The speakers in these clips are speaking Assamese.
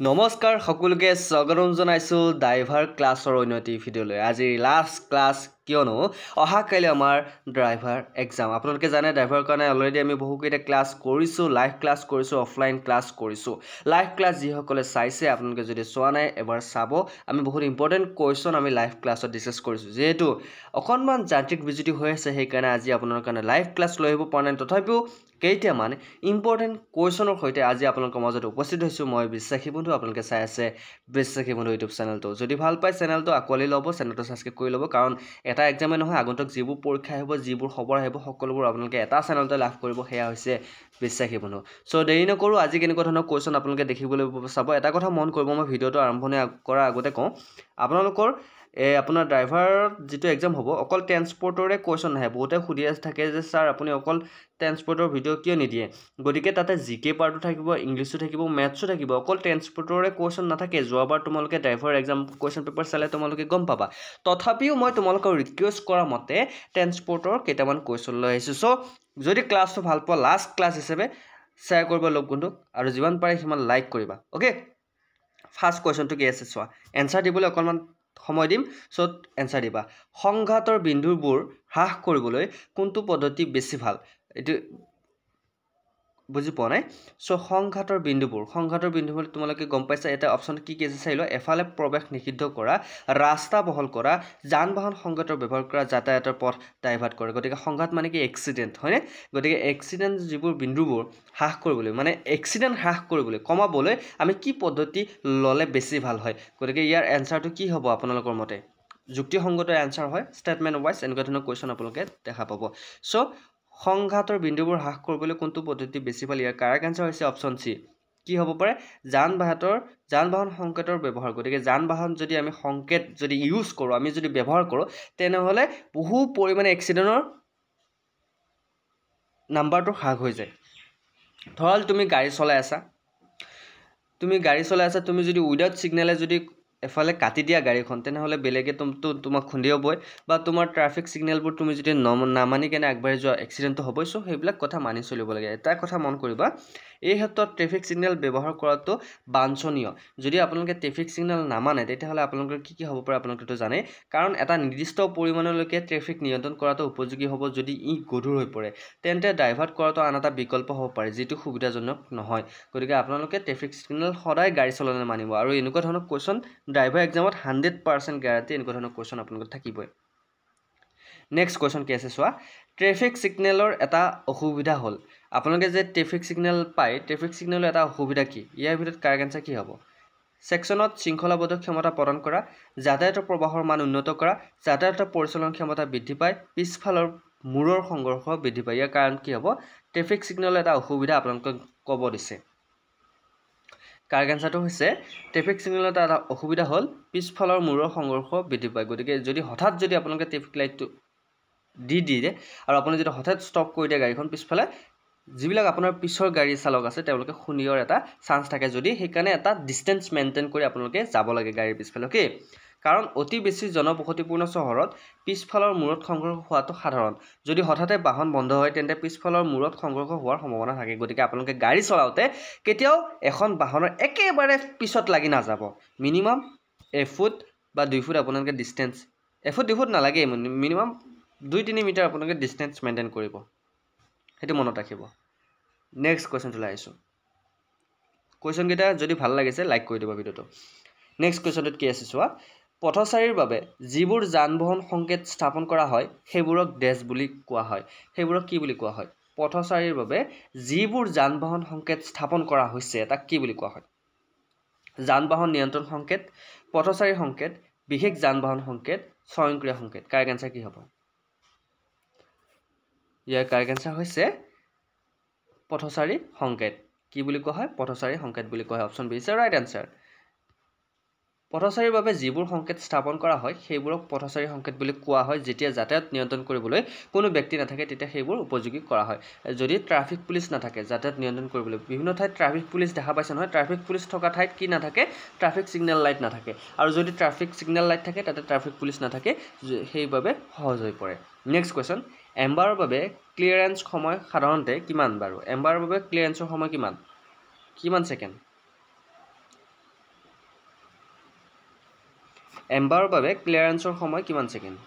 নমস্কাৰ সকলোকে স্বাগতম জনাইছোঁ ড্ৰাইভাৰ ক্লাছৰ অন্য অন্যতি ভিডিঅ'লৈ আজিৰ লাষ্ট ক্লাছ কিয়নো অহা কাইলৈ আমাৰ ড্ৰাইভাৰ এক্সাম আপোনালোকে জানে ড্ৰাইভাৰৰ কাৰণে অলৰেডি আমি বহুকেইটা ক্লাছ কৰিছোঁ লাইভ ক্লাছ কৰিছোঁ অফলাইন ক্লাছ কৰিছোঁ লাইভ ক্লাছ যিসকলে চাইছে আপোনালোকে যদি চোৱা নাই এবাৰ চাব আমি বহুত ইম্পৰ্টেণ্ট কুৱেশ্যন আমি লাইভ ক্লাছত ডিছকাছ কৰিছোঁ যিহেতু অকণমান যান্ত্ৰিক বিজুতি হৈ আছে সেইকাৰণে আজি আপোনাৰ কাৰণে লাইভ ক্লাছ লৈ আহিব পৰা নাই তথাপিও কেইটামান ইম্পৰ্টেণ্ট কুৱেশ্যনৰ সৈতে আজি আপোনালোকৰ মাজত উপস্থিত হৈছোঁ মই বিশ্বাসী বন্ধু আপোনালোকে চাই আছে বিশ্বাসী বন্ধু ইউটিউব চেনেলটো যদি ভাল পায় চেনেলটো আঁকোৱালি ল'ব চেনেলটো ছাবস্ক্ৰাইব কৰি ল'ব কাৰণ এটা এক্সামেই নহয় আগন্তুক যিবোৰ পৰীক্ষা আহিব যিবোৰ খবৰ আহিব সকলোবোৰ আপোনালোকে এটা চেনেলতে লাভ কৰিব সেয়া হৈছে বিশ্বাসী বন্ধু চ' দেৰি নকৰোঁ আজি কেনেকুৱা ধৰণৰ কুৱেশ্যন আপোনালোকে দেখিবলৈ চাব এটা কথা মন কৰিব মই ভিডিঅ'টো আৰম্ভণি কৰাৰ আগতে কওঁ আপোনালোকৰ এই আপোনাৰ ড্ৰাইভাৰৰ যিটো এক্সাম হ'ব অকল ট্ৰেন্সপৰ্টৰে কুৱেশ্যন নাহে বহুতে সুধি থাকে যে ছাৰ আপুনি অকল ট্ৰেন্সপৰ্টৰ ভিডিঅ' কিয় নিদিয়ে গতিকে তাতে জি কে পাৰ্টো থাকিব ইংলিছো থাকিব মেথছো থাকিব অকল ট্ৰেন্সপৰ্টৰে কুৱেশ্যন নাথাকে যোৱাবাৰ তোমালোকে ড্ৰাইভাৰৰ এক্সাম কুৱেশ্যন পেপাৰ চালে তোমালোকে গম পাবা তথাপিও মই তোমালোকক ৰিকুৱেষ্ট কৰা মতে ট্ৰেন্সপৰ্টৰ কেইটামান কুৱেশ্যন লৈ আহিছোঁ চ' যদি ক্লাছটো ভাল পোৱা লাষ্ট ক্লাছ হিচাপে শ্বেয়াৰ কৰিব লগ বন্ধুক আৰু যিমান পাৰে সিমান লাইক কৰিবা অ'কে ফাৰ্ষ্ট কুৱেশ্যনটো কি আছে চোৱা এনচাৰ দিবলৈ অকণমান সময় দিম চ'ত এনচাৰ দিবা সংঘাতৰ বিন্দুবোৰ হ্ৰাস কৰিবলৈ কোনটো পদ্ধতি বেছি ভাল এইটো বুজি পোৱা নাই চ' সংঘাতৰ বিন্দুবোৰ সংঘাতৰ বিন্দু বুলি তোমালোকে গম পাইছা এটা অপশ্যন কি কি আছে চাই লোৱা এফালে প্ৰৱেশ নিষিদ্ধ কৰা ৰাস্তা বহল কৰা যান বাহন সংঘাতৰ ব্যৱহাৰ কৰা যাতায়াতৰ পথ ডাইভাৰ্ট কৰে গতিকে সংঘাত মানে কি এক্সিডেণ্ট হয়নে গতিকে এক্সিডেণ্ট যিবোৰ বিন্দুবোৰ হ্ৰাস কৰিবলৈ মানে এক্সিডেণ্ট হ্ৰাস কৰিবলৈ কমাবলৈ আমি কি পদ্ধতি ল'লে বেছি ভাল হয় গতিকে ইয়াৰ এনচাৰটো কি হ'ব আপোনালোকৰ মতে যুক্তিসংগত এনচাৰ হয় ষ্টেটমেণ্ট ৱাইজ এনেকুৱা ধৰণৰ কুৱেশ্যন আপোনালোকে দেখা পাব চ' সংঘাতৰ বিন্দুবোৰ হ্ৰাস কৰিবলৈ কোনটো পদ্ধতি বেছি ভাল ইয়াৰ কাৰেক্ট এঞ্চাৰ হৈছে অপশ্যন চি কি হ'ব পাৰে যান বাহাতৰ যান বাহন সংকেতৰ ব্যৱহাৰ গতিকে যান বাহন যদি আমি সংকেত যদি ইউজ কৰোঁ আমি যদি ব্যৱহাৰ কৰোঁ তেনেহ'লে বহু পৰিমাণে এক্সিডেণ্টৰ নাম্বাৰটো হ্ৰাস হৈ যায় ধৰক তুমি গাড়ী চলাই আছা তুমি গাড়ী চলাই আছা তুমি যদি উইডাউট ছিগনেলে যদি এফালে কাটি দিয়া গাড়ীখন তেনেহ'লে বেলেগে তুমিতো তোমাক খুন্দিয়াবই বা তোমাৰ ট্ৰাফিক ছিগনেলবোৰ তুমি যদি নামানি কেনে আগবাঢ়ি যোৱা এক্সিডেণ্টটো হ'বই চ' সেইবিলাক কথা মানি চলিব লাগে এটা কথা মন কৰিবা এই ক্ষেত্ৰত ট্ৰেফিক ছিগনেল ব্যৱহাৰ কৰাটো বাঞ্ছনীয় যদি আপোনালোকে ট্ৰেফিক ছিগনেল নামানে তেতিয়াহ'লে আপোনালোকৰ কি কি হ'ব পাৰে আপোনালোকেতো জানে কাৰণ এটা নিৰ্দিষ্ট পৰিমাণলৈকে ট্ৰেফিক নিয়ন্ত্ৰণ কৰাটো উপযোগী হ'ব যদি ই গধুৰ হৈ পৰে তেন্তে ড্ৰাইভাৰ্ট কৰাটো আন এটা বিকল্প হ'ব পাৰে যিটো সুবিধাজনক নহয় গতিকে আপোনালোকে ট্ৰেফিক ছিগনেল সদায় গাড়ী চলনে মানিব আৰু এনেকুৱা ধৰণৰ কুৱেশ্যন ড্ৰাইভাৰ এক্সামত হাণ্ড্ৰেড পাৰ্চেণ্ট গেৰাণ্টি এনেকুৱা ধৰণৰ কুৱেশ্যন আপোনালোকৰ থাকিবই নেক্সট কুৱেশ্যন কি আছে চোৱা ট্ৰেফিক ছিগনেলৰ এটা অসুবিধা হ'ল আপোনালোকে যে ট্ৰেফিক ছিগনেল পায় ট্ৰেফিক ছিগনেলৰ এটা অসুবিধা কি ইয়াৰ ভিতৰত কাৰেক্ট এঞ্চাৰ কি হ'ব ছেকশ্যনত শৃংখলাবদ্ধ ক্ষমতা প্ৰদান কৰা যাতায়তৰ প্ৰৱাহৰ মান উন্নত কৰা যাতায়তৰ পৰিচালন ক্ষমতা বৃদ্ধি পায় পিছফালৰ মূৰৰ সংঘৰ্ষ বৃদ্ধি পায় ইয়াৰ কাৰণ কি হ'ব ট্ৰেফিক ছিগনেলৰ এটা অসুবিধা আপোনালোকে ক'ব দিছে কাৰ কেঞ্চাৰটো হৈছে ট্ৰেফিক ছিগনেলৰ এটা অসুবিধা হ'ল পিছফালৰ মূৰৰ সংঘৰ্ষ বৃদ্ধি পায় গতিকে যদি হঠাৎ যদি আপোনালোকে ট্ৰেফিক লাইটটো দি দি দিয়ে আৰু আপুনি যদি হঠাৎ ষ্টপ কৰি দিয়ে গাড়ীখন পিছফালে যিবিলাক আপোনাৰ পিছৰ গাড়ী চালক আছে তেওঁলোকে শুনিয়ৰ এটা চান্স থাকে যদি সেইকাৰণে এটা ডিষ্টেঞ্চ মেইনটেইন কৰি আপোনালোকে যাব লাগে গাড়ীৰ পিছফালে অ'কে কাৰণ অতি বেছি জনবসতিপূৰ্ণ চহৰত পিছফালৰ মূৰত সংঘৰ্ষ হোৱাটো সাধাৰণ যদি হঠাতে বাহন বন্ধ হয় তেন্তে পিছফালৰ মূৰত সংঘৰ্ষ হোৱাৰ সম্ভাৱনা থাকে গতিকে আপোনালোকে গাড়ী চলাওঁতে কেতিয়াও এখন বাহনৰ একেবাৰে পিছত লাগি নাযাব মিনিমাম এফুট বা দুই ফুট আপোনালোকে ডিষ্টেঞ্চ এফুট দুই ফুট নালাগেই মিনিমাম দুই তিনি মিটাৰ আপোনালোকে ডিষ্টেঞ্চ মেইনটেইন কৰিব সেইটো মনত ৰাখিব নেক্সট কুৱেশ্যনটো চলাই আহিছোঁ কুৱেশ্যনকেইটা যদি ভাল লাগিছে লাইক কৰি দিব ভিডিঅ'টো নেক্সট কুৱেশ্যনটোত কি আছে চোৱা পথচাৰীৰ বাবে যিবোৰ যান বাহন সংকেত স্থাপন কৰা হয় সেইবোৰক ডেছ বুলি কোৱা হয় সেইবোৰক কি বুলি কোৱা হয় পথচাৰীৰ বাবে যিবোৰ যান বাহন সংকেত স্থাপন কৰা হৈছে তাক কি বুলি কোৱা হয় যান বাহন নিয়ন্ত্ৰণ সংকেত পথচাৰীৰ সংকেত বিশেষ যান বাহন সংকেত স্বয়ংক্ৰিয় সংকেত কাৰেক্ট এঞ্চাৰ কি হ'ব ইয়াৰ কাৰেক্ট এনচাৰ হৈছে পথচাৰী সংকেত কি বুলি কোৱা হয় পথচাৰী সংকেত বুলি কোৱা হয় অপশ্যন বি হৈছে ৰাইট এনচাৰ পথচাৰীৰ বাবে যিবোৰ সংকেত স্থাপন কৰা হয় সেইবোৰক পথচাৰী সংকেত বুলি কোৱা হয় যেতিয়া যাতায়াত নিয়ন্ত্ৰণ কৰিবলৈ কোনো ব্যক্তি নাথাকে তেতিয়া সেইবোৰ উপযোগী কৰা হয় যদি ট্ৰাফিক পুলিচ নাথাকে যাতায়াত নিয়ন্ত্ৰণ কৰিবলৈ বিভিন্ন ঠাইত ট্ৰাফিক পুলিচ দেখা পাইছে নহয় ট্ৰাফিক পুলিচ থকা ঠাইত কি নাথাকে ট্ৰাফিক ছিগনেল লাইট নাথাকে আৰু যদি ট্ৰাফিক ছিগনেল লাইট থাকে তাতে ট্ৰাফিক পুলিচ নাথাকে সেইবাবে সহজ হৈ পৰে নেক্সট কুৱেশ্যন এম্বাৰৰ বাবে ক্লিয়াৰেঞ্চ সময় সাধাৰণতে কিমান বাৰু এম্বাৰৰ বাবে ক্লিয়াৰেঞ্চৰ সময় কিমান কিমান ছেকেণ্ড এম্বাৰৰ বাবে ক্লিয়াৰেঞ্চৰ সময় কিমান ছেকেণ্ড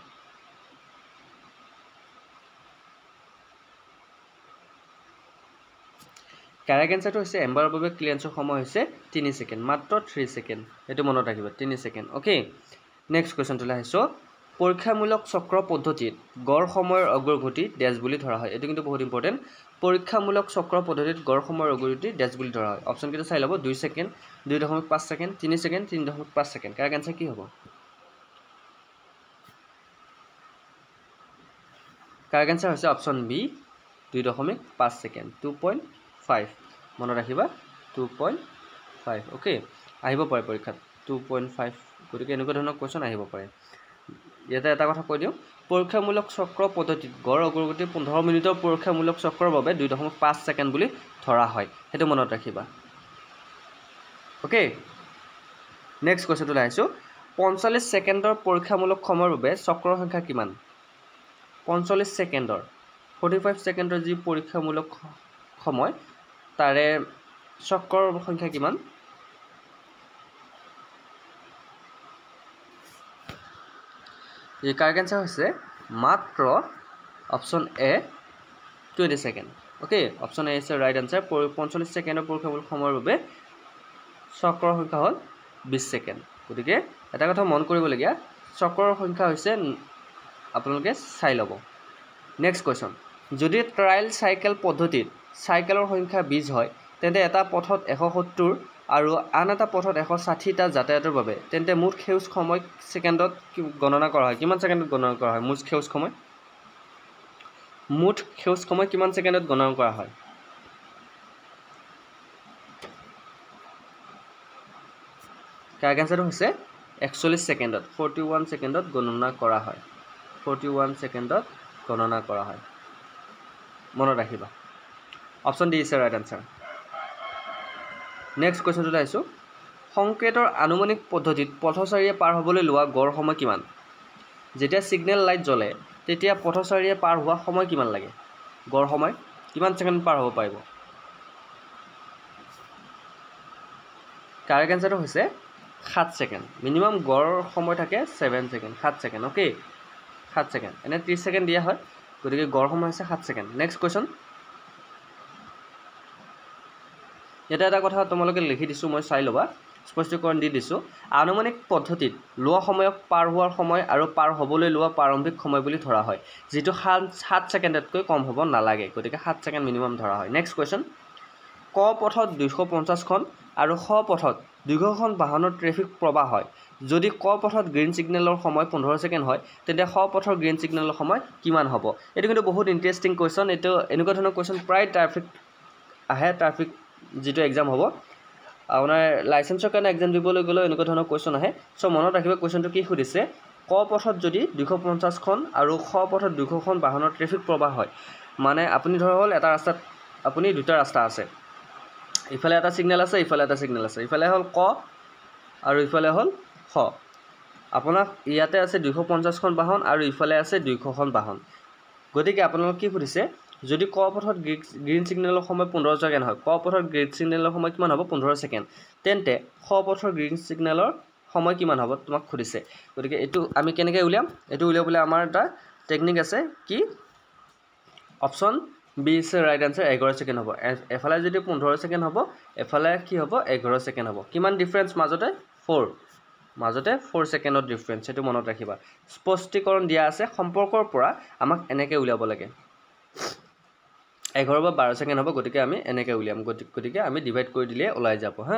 কাৰেক্ট এঞ্চাৰটো হৈছে এম্বাৰৰ বাবে ক্লিয়াৰেঞ্চৰ সময় হৈছে তিনি ছেকেণ্ড মাত্ৰ থ্ৰী ছেকেণ্ড সেইটো মনত ৰাখিব তিনি ছেকেণ্ড অ'কে নেক্সট কুৱেশ্যনটোলৈ আহিছোঁ পৰীক্ষামূলক চক্ৰ পদ্ধতিত গড় সময়ৰ অগ্ৰগতি ডেছ বুলি ধৰা হয় এইটো কিন্তু বহুত ইম্পৰ্টেণ্ট পৰীক্ষামূলক চক্ৰ পদ্ধতিত গড় সময়ৰ অগ্ৰগতি ডেছ বুলি ধৰা হয় অপশ্যনকেইটা চাই ল'ব দুই ছেকেণ্ড দুই দশমিক পাঁচ ছেকেণ্ড তিনি ছেকেণ্ড তিনি দশমিক পাঁচ ছেকেণ্ড কাৰ কেঞ্চাৰ কি হ'ব কাৰ কেঞ্চাৰ হৈছে অপশ্যন বি দুই দশমিক পাঁচ ছেকেণ্ড টু পইণ্ট ফাইভ মনত ৰাখিবা টু পইণ্ট ফাইভ অ'কে আহিব পাৰে পৰীক্ষাত টু পইণ্ট ফাইভ গতিকে এনেকুৱা ধৰণৰ কুৱেশ্যন আহিব পাৰে ইয়াতে এটা কথা কৈ দিওঁ পৰীক্ষামূলক চক্ৰ পদ্ধতিত গড় অগ্ৰগতি পোন্ধৰ মিনিটৰ পৰীক্ষামূলক চক্ৰৰ বাবে দুই দশমিক পাঁচ ছেকেণ্ড বুলি ধৰা হয় সেইটো মনত ৰাখিবা অ'কে নেক্সট কুৱেশ্যনটোলৈ আহিছোঁ পঞ্চল্লিছ ছেকেণ্ডৰ পৰীক্ষামূলক সময়ৰ বাবে চক্ৰৰ সংখ্যা কিমান পঞ্চল্লিছ ছেকেণ্ডৰ ফৰ্টি ফাইভ ছেকেণ্ডৰ যি পৰীক্ষামূলক সময় তাৰে চক্ৰৰ সংখ্যা কিমান যে কাৰেক্ট এনচাৰ হৈছে মাত্ৰ option A twenty second okay option A হৈছে ৰাইট এনচাৰ পৰি পঞ্চল্লিছ ছেকেণ্ডৰ পৰীক্ষামূল সময়ৰ বাবে চক্ৰৰ সংখ্যা হ'ল বিছ ছেকেণ্ড গতিকে এটা কথা মন কৰিবলগীয়া চক্ৰৰ সংখ্যা হৈছে আপোনালোকে চাই ল'ব নেক্সট কুৱেশ্যন যদি ট্ৰায়েল চাইকেল পদ্ধতিত চাইকেলৰ সংখ্যা বিছ হয় তেন্তে এটা পথত এশ সত্তৰ আৰু আন এটা পথত এশ ষাঠিটা যাতায়াতৰ বাবে তেন্তে মুঠ সেউজ সময় ছেকেণ্ডত গণনা কৰা হয় কিমান ছেকেণ্ডত গণনা কৰা হয় মুঠ সেউজ সময় মুঠ সেউজ সময় কিমান ছেকেণ্ডত গণনা কৰা হয় কাৰ কেঞ্চাৰটো হৈছে একচল্লিছ ছেকেণ্ডত ফৰ্টি ওৱান ছেকেণ্ডত গণনা কৰা হয় ফৰ্টি ওৱান ছেকেণ্ডত গণনা কৰা হয় মনত ৰাখিবা option D is right answer next কুৱেশ্যনটোলৈ আহিছোঁ সংকেতৰ আনুমানিক পদ্ধতিত পথচাৰীয়ে পাৰ হ'বলৈ লোৱা গড় সময় কিমান যেতিয়া ছিগনেল লাইট জ্বলে তেতিয়া পথচাৰীয়ে পাৰ হোৱা সময় কিমান লাগে গড় সময় কিমান ছেকেণ্ড পাৰ হ'ব পাৰিব কাৰেক্ট এঞ্চাৰটো হৈছে সাত ছেকেণ্ড মিনিমাম গড়ৰ সময় থাকে ছেভেন ছেকেণ্ড সাত ছেকেণ্ড অ'কে সাত ছেকেণ্ড এনে ত্ৰিছ ছেকেণ্ড দিয়া হয় গতিকে গড় সময় হৈছে সাত ছেকেণ্ড নেক্সট কুৱেশ্যন ইয়াতে এটা কথা তোমালোকে লিখি দিছোঁ মই চাই ল'বা স্পষ্টীকৰণ দি দিছোঁ আনুমানিক পদ্ধতিত লোৱা সময়ক পাৰ হোৱাৰ সময় আৰু পাৰ হ'বলৈ লোৱা প্ৰাৰম্ভিক সময় বুলি ধৰা হয় যিটো সাত সাত ছেকেণ্ডতকৈ কম হ'ব নালাগে গতিকে সাত ছেকেণ্ড মিনিমাম ধৰা হয় নেক্সট কুৱেশ্যন ক পথত দুশ পঞ্চাছখন আৰু স পথত দুশখন বাহনৰ ট্ৰেফিক প্ৰবাহ হয় যদি ক পথত গ্ৰীণ ছিগনেলৰ সময় পোন্ধৰ ছেকেণ্ড হয় তেন্তে স পথৰ গ্ৰীণ ছিগনেলৰ সময় কিমান হ'ব এইটো কিন্তু বহুত ইণ্টাৰেষ্টিং কুৱেশ্যন এইটো এনেকুৱা ধৰণৰ কুৱেশ্যন প্ৰায় ট্ৰেফিক আহে ট্ৰেফিক যিটো এক্সাম হ'ব আপোনাৰ লাইচেঞ্চৰ কাৰণে এক্সাম দিবলৈ গ'লেও এনেকুৱা ধৰণৰ কুৱেশ্যন আহে চ' মনত ৰাখিব কুৱেশ্যনটো কি সুধিছে ক পথত যদি দুশ পঞ্চাছখন আৰু স পথত দুশখন বাহনৰ ট্ৰেফিক প্ৰবাহ হয় মানে আপুনি ধৰক হ'ল এটা ৰাস্তাত আপুনি দুটা ৰাস্তা আছে ইফালে এটা ছিগনেল আছে ইফালে এটা ছিগনেল আছে ইফালে হ'ল ক আৰু ইফালে হ'ল স আপোনাক ইয়াতে আছে দুশ পঞ্চাছখন বাহন আৰু ইফালে আছে দুশখন বাহন গতিকে আপোনালোকে কি সুধিছে যদি ক পথত গ্ৰীণ ছিগনেলৰ সময় পোন্ধৰ ছেকেণ্ড হয় ক পথত গ্ৰীণ ছিগনেলৰ সময় কিমান হ'ব পোন্ধৰ ছেকেণ্ড তেন্তে স পথৰ গ্ৰীণ ছিগনেলৰ সময় কিমান হ'ব তোমাক সুধিছে গতিকে এইটো আমি কেনেকৈ উলিয়াম এইটো উলিয়াবলৈ আমাৰ এটা টেকনিক আছে কি অপশ্যন বি ইছে ৰাইট আনচাৰ এঘাৰ ছেকেণ্ড হ'ব এফালে যদি পোন্ধৰ ছেকেণ্ড হ'ব এফালে কি হ'ব এঘাৰ ছেকেণ্ড হ'ব কিমান ডিফাৰেঞ্চ মাজতে ফ'ৰ মাজতে ফ'ৰ ছেকেণ্ডৰ ডিফাৰেঞ্চ সেইটো মনত ৰাখিবা স্পষ্টীকৰণ দিয়া আছে সম্পৰ্কৰ পৰা আমাক এনেকৈ উলিয়াব লাগে এঘাৰ বা বাৰ ছেকেণ্ড হ'ব গতিকে আমি এনেকৈ উলিয়াম গতি গতিকে আমি ডিভাইড কৰি দিলে ওলাই যাব হা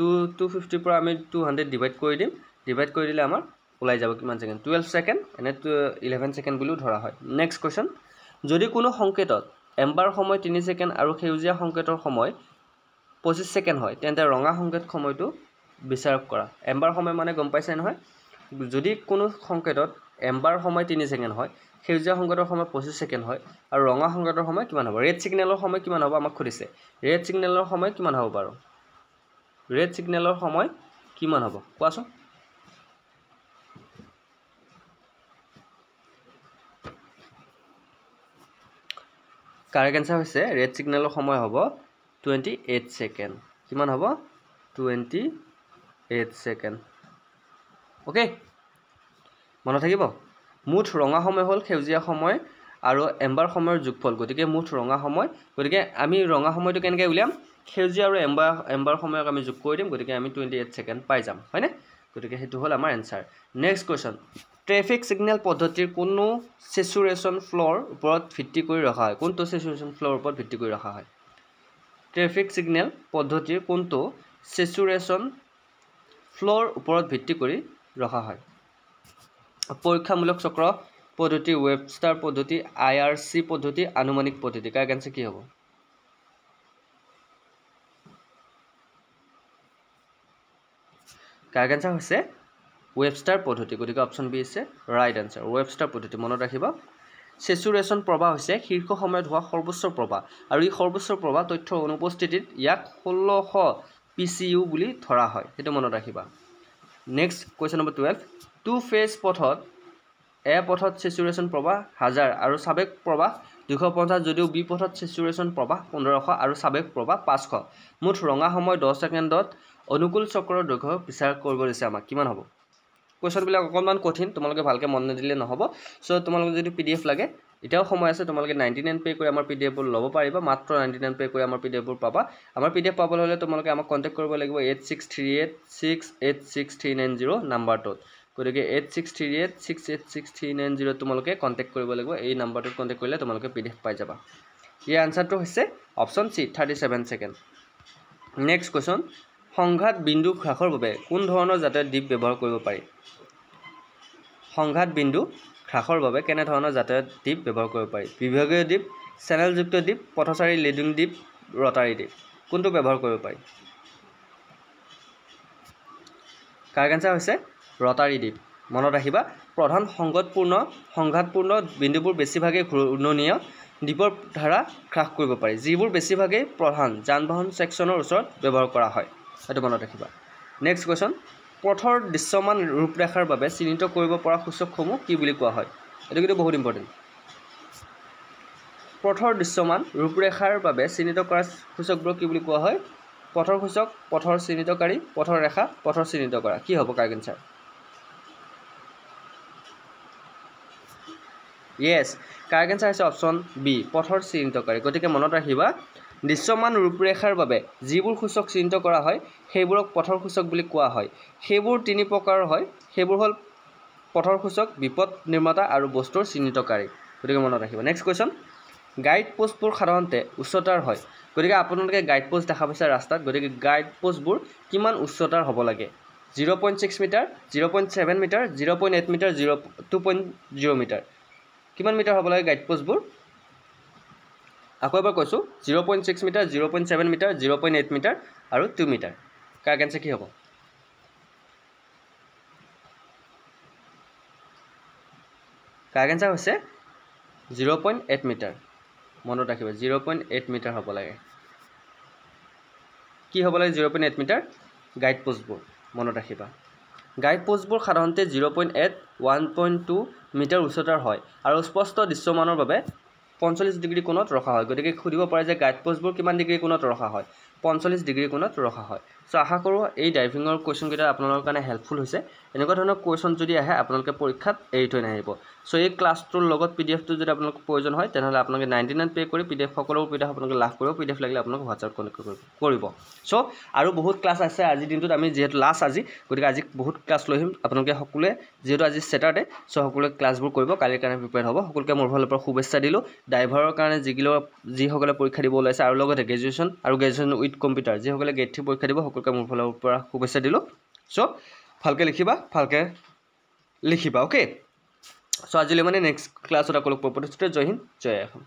টু টু ফিফটিৰ পৰা আমি টু হাণ্ড্ৰেড ডিভাইড কৰি দিম ডিভাইড কৰি দিলে আমাৰ ওলাই যাব কিমান ছেকেণ্ড টুৱেলভ ছেকেণ্ড এনে টু ইলেভেন ছেকেণ্ড বুলিও ধৰা হয় নেক্সট কুৱেশ্যন যদি কোনো সংকেতত এম্বাৰ সময় তিনি ছেকেণ্ড আৰু সেউজীয়া সংকেতৰ সময় পঁচিছ ছেকেণ্ড হয় তেন্তে ৰঙা সংকেত সময়টো বিচাৰক কৰা এম্বাৰ সময় মানে গম পাইছে নহয় যদি কোনো সংকেতত এম্বাৰ সময় তিনি ছেকেণ্ড হয় সেউজীয়া সংকেতৰ সময় পঁচিছ ছেকেণ্ড হয় আৰু ৰঙা সংকেতৰ সময় কিমান হ'ব ৰেড ছিগনেলৰ সময় কিমান হ'ব আমাক সুধিছে ৰেড ছিগনেলৰ সময় কিমান হ'ব বাৰু ৰেড ছিগনেলৰ সময় কিমান হ'ব কোৱাচোন কাৰেক্ট এনচাৰ হৈছে ৰেড ছিগনেলৰ সময় হ'ব টুৱেণ্টি এইট ছেকেণ্ড কিমান হ'ব টুৱেণ্টি এইট ছেকেণ্ড অ'কে মনত থাকিব মুঠ ৰঙা সময় হ'ল সেউজীয়া সময় আৰু এম্বাৰ সময়ৰ যোগফল গতিকে মুঠ ৰঙা সময় গতিকে আমি ৰঙা সময়টো কেনেকৈ উলিয়াম সেউজীয়া আৰু এম্বাৰ এম্বাৰ সময়ক আমি যোগ কৰি দিম গতিকে আমি টুৱেণ্টি এইট ছেকেণ্ড পাই যাম হয়নে গতিকে সেইটো হ'ল আমাৰ answer next question traffic signal পদ্ধতিৰ কোনো চেচুৰেশ্যন ফ্ল'ৰ ওপৰত ভিত্তি কৰি ৰখা হয় কোনটো চেচুৰেশ্যন ফ্ল'ৰ ওপৰত ভিত্তি কৰি ৰখা হয় ট্ৰেফিক ছিগনেল পদ্ধতিৰ কোনটো চেচুৰেশ্যন ফ্ল'ৰ ওপৰত ভিত্তি কৰি ৰখা হয় পৰীক্ষামূলক চক্ৰ পদ্ধতি ৱেবষ্টাৰ পদ্ধতি আই আৰ চি পদ্ধতি আনুমানিক পদ্ধতি কাৰ কেঞ্চাৰ কি হ'ব কাৰ কেঞ্চাৰ হৈছে ৱেবষ্টাৰ পদ্ধতি গতিকে অপশ্যন বি হৈছে ৰাইট এনচাৰ ৱেবষ্টাৰ পদ্ধতি মনত ৰাখিব চেচুৰেশ্যন প্ৰবাহ হৈছে শীৰ্ষ সময়ত হোৱা সৰ্বোচ্চ প্ৰবাহ আৰু এই সৰ্বোচ্চ প্ৰবাহ তথ্যৰ অনুপস্থিতিত ইয়াক ষোল্লশ পি চি ইউ বুলি ধৰা হয় সেইটো মনত ৰাখিবা next question number twelve two phase পথত এ পথত চেচুৰেশ্যন প্ৰবাহ হাজাৰ আৰু চাবেক প্ৰবাহ দুশ পঞ্চাছ যদিও বি পথত চেচুৰেশ্যন প্ৰবাহ পোন্ধৰশ আৰু চাবেক প্ৰবাহ পাঁচশ মুঠ ৰঙা সময় দহ ছেকেণ্ডত অনুকূল চক্ৰৰ দৈৰ্ঘ্য বিচাৰ কৰিব দিছে আমাক কিমান হ'ব কুৱেশ্যনবিলাক অকণমান কঠিন তোমালোকে ভালকৈ মন নিদিলে নহ'ব চ' তোমালোকে যদি পি ডি এফ লাগে এতিয়াও সময় আছে তোমালোকে নাইণ্টি নাইন পে' কৰি আমাৰ পি ডি এফবোৰ ল'ব পাৰিবা মাত্ৰ নাইণ্টি নাইন পে' কৰি আমাৰ পি ডি এফবোৰ পাবা আমাৰ পি ডি এফ পাবলৈ হ'লে তোমালোকে আমাক কণ্টেক্ট কৰিব লাগিব eight six three eight six eight six three nine zero' নাম্বাৰটোত গতিকে eight six three eight six eight six three nine zero' তোমালোকে কণ্টেক্ট কৰিব লাগিব এই নাম্বাৰটোত কণ্টেক্ট কৰিলে তোমালোকে পি ডি এফ পাই যাবা ইয়াৰ আনচাৰটো হৈছে option C thirty seven second next question সংঘাত বিন্দু হ্ৰাসৰ বাবে কোন ধৰণৰ যাতায়াত দ্বীপ ব্যৱহাৰ কৰিব পাৰি সংঘাত বিন্দু হ্ৰাসৰ বাবে কেনেধৰণৰ যাতায়াত দ্বীপ ব্যৱহাৰ কৰিব পাৰি বিভাগীয় দ্বীপ চেনেলযুক্ত দ্বীপ পথচাৰী লিডিং দ্বীপ ৰটাৰী দ্বীপ কোনটো ব্যৱহাৰ কৰিব পাৰি কাৰ্ক এঞ্চাৰ হৈছে ৰটাৰী দ্বীপ মনত ৰাখিবা প্ৰধান সংগতপূৰ্ণ সংঘাতপূৰ্ণ বিন্দুবোৰ বেছিভাগেই ঘূৰ্ণনীয় দ্বীপৰ ধাৰা হ্ৰাস কৰিব পাৰি যিবোৰ বেছিভাগেই প্ৰধান যান বাহন ছেকশ্যনৰ ওচৰত ব্যৱহাৰ কৰা হয় সেইটো মনত ৰাখিবা নেক্সট কুৱেশ্যন পথৰ দৃশ্যমান ৰূপৰেখাৰ বাবে চিহ্নিত কৰিব পৰা সূচকসমূহ কি বুলি কোৱা হয় এইটো কিন্তু বহুত ইম্পৰ্টেণ্ট পথৰ দৃশ্যমান ৰূপৰেখাৰ বাবে চিহ্নিত কৰা সূচকবোৰক কি বুলি কোৱা হয় পথৰ সূচক পথৰ চিহ্নিতকাৰী পথৰ ৰেখা পথৰ চিহ্নিত কৰা কি হ'ব correct answer yes correct answer হৈছে অপশ্যন বি পথৰ চিহ্নিত কৰে গতিকে মনত ৰাখিবা দৃশ্যমান ৰূপৰেখাৰ বাবে যিবোৰ সূচক চিহ্নিত কৰা হয় সেইবোৰক পথৰ সূচক বুলি কোৱা হয় সেইবোৰ তিনি প্ৰকাৰৰ হয় সেইবোৰ হ'ল পথৰ সূচক বিপদ নিৰ্মাতা আৰু বস্তুৰ চিহ্নিতকাৰী গতিকে মনত ৰাখিব নেক্সট কুৱেশ্যন গাইড পোষ্টবোৰ সাধাৰণতে উচ্চতাৰ হয় গতিকে আপোনালোকে গাইড পোষ্ট দেখা পাইছে ৰাস্তাত গতিকে গাইড পোষ্টবোৰ কিমান উচ্চতাৰ হ'ব লাগে zero' point six meter zero' point seven meter zero' point eight meter zero' two point zero' meter কিমান মিটাৰ হ'ব লাগে গাইড পোষ্টবোৰ আকৌ এবাৰ কৈছোঁ zero' point six meter zero' point seven meter zero' point eight meter আৰু টু মিটাৰ কাৰ কেঞ্চাৰ কি হ'ব কাৰ কেঞ্চাৰ হৈছে জিৰ' পইণ্ট এইট মিটাৰ মনত ৰাখিব জিৰ' পইণ্ট এইট মিটাৰ হ'ব লাগে কি হ'ব লাগে zero' point eight meter guide পোষ্টবোৰ মনত ৰাখিবা গাইড পোষ্টবোৰ সাধাৰণতে zero' point eight one point two meter উচ্চতাৰ হয় আৰু স্পষ্ট দৃশ্যমানৰ বাবে পঞ্চল্লিছ ডিগ্ৰী কোণত ৰখা হয় গতিকে সুধিব পাৰে যে গাইড পোষ্টবোৰ কিমান ডিগ্ৰী কোণত ৰখা হয় পঞ্চল্লিছ ডিগ্ৰী কোণত ৰখা হয় চ' আশা কৰোঁ এই ড্ৰাইভিঙৰ কুৱেশ্যনকেইটা আপোনালোকৰ কাৰণে হেল্পফুল হৈছে এনেকুৱা ধৰণৰ কুৱেশ্যন যদি আহে আপোনালোকে পৰীক্ষাত এৰি থৈ নাহিব চ' এই ক্লাছটোৰ লগত পি ডি এফটো যদি আপোনালোকক প্ৰয়োজন হয় তেনেহ'লে আপোনালোকে নাইণ্টি নাইন পে' কৰি পি ডি এফ সকলো পি ডি এফ আপোনালোকে লাভ কৰিব পি ডি এফ লাগিলে আপোনালোকে হোৱাটছআপ কনেক্ট কৰিব চ' আৰু বহুত ক্লাছ আছে আজিৰ দিনটোত আমি যিহেতু লাষ্ট আজি গতিকে আজি বহুত ক্লাছ লৈ আহিম আপোনালোকে সকলোৱে যিহেতু আজি ছেটাৰডে চ' সকলোৱে ক্লাছবোৰ কৰিব কালিৰ কাৰণে প্ৰিপেয়াৰ হ'ব সকলোকে মোৰ ফালৰ পৰা শুভেচ্ছা দিলোঁ ড্ৰাইভাৰৰ কাৰণে যিগিলৈ যিসকলে পৰীক্ষা দিব ওলাইছে আৰু লগতে গ্ৰেজুৱেশ্যন আৰু গ্ৰেজুৱেশ্যন উইথ কম্পিউটাৰ যিসকলে গেট থ্ৰী পৰীক্ষা দিব সকলকে মোৰ ফালৰ পৰা শুভেচ্ছা দিলোঁ চ' ভালকৈ লিখিবা ভালকৈ লিখিবা অ'কে চ' আজিলৈ মানে নেক্সট ক্লাছত সকলো প্ৰপতিষ্ঠিত জয় হিন্দ জয় এখন